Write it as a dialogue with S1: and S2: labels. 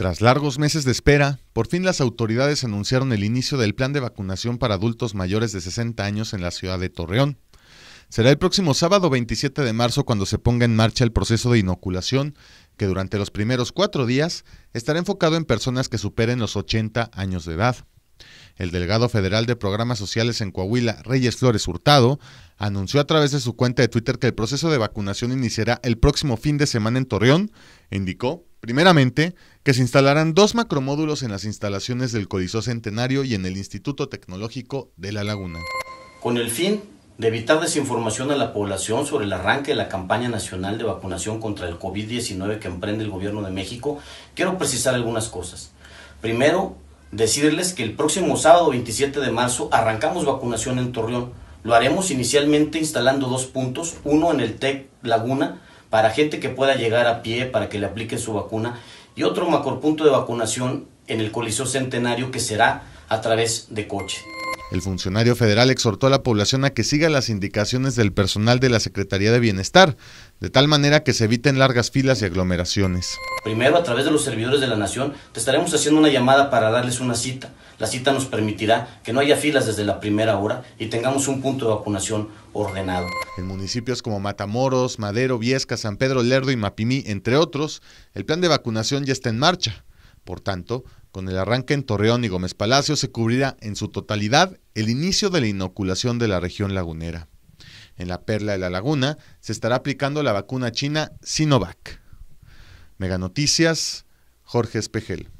S1: Tras largos meses de espera, por fin las autoridades anunciaron el inicio del plan de vacunación para adultos mayores de 60 años en la ciudad de Torreón. Será el próximo sábado 27 de marzo cuando se ponga en marcha el proceso de inoculación, que durante los primeros cuatro días estará enfocado en personas que superen los 80 años de edad. El delegado federal de programas sociales en Coahuila, Reyes Flores Hurtado, anunció a través de su cuenta de Twitter que el proceso de vacunación iniciará el próximo fin de semana en Torreón indicó Primeramente, que se instalarán dos macromódulos en las instalaciones del Coliseo Centenario y en el Instituto Tecnológico de La Laguna.
S2: Con el fin de evitar desinformación a la población sobre el arranque de la campaña nacional de vacunación contra el COVID-19 que emprende el gobierno de México, quiero precisar algunas cosas. Primero, decirles que el próximo sábado 27 de marzo arrancamos vacunación en Torreón. Lo haremos inicialmente instalando dos puntos, uno en el TEC Laguna, para gente que pueda llegar a pie, para que le apliquen su vacuna, y otro punto de vacunación en el Coliseo Centenario que será a través de coche.
S1: El funcionario federal exhortó a la población a que siga las indicaciones del personal de la Secretaría de Bienestar, de tal manera que se eviten largas filas y aglomeraciones.
S2: Primero, a través de los servidores de la Nación, te estaremos haciendo una llamada para darles una cita. La cita nos permitirá que no haya filas desde la primera hora y tengamos un punto de vacunación ordenado.
S1: En municipios como Matamoros, Madero, Viesca, San Pedro Lerdo y Mapimí, entre otros, el plan de vacunación ya está en marcha. Por tanto, con el arranque en Torreón y Gómez Palacio se cubrirá en su totalidad el inicio de la inoculación de la región lagunera. En la Perla de la Laguna se estará aplicando la vacuna china Sinovac. Mega Noticias, Jorge Espejel.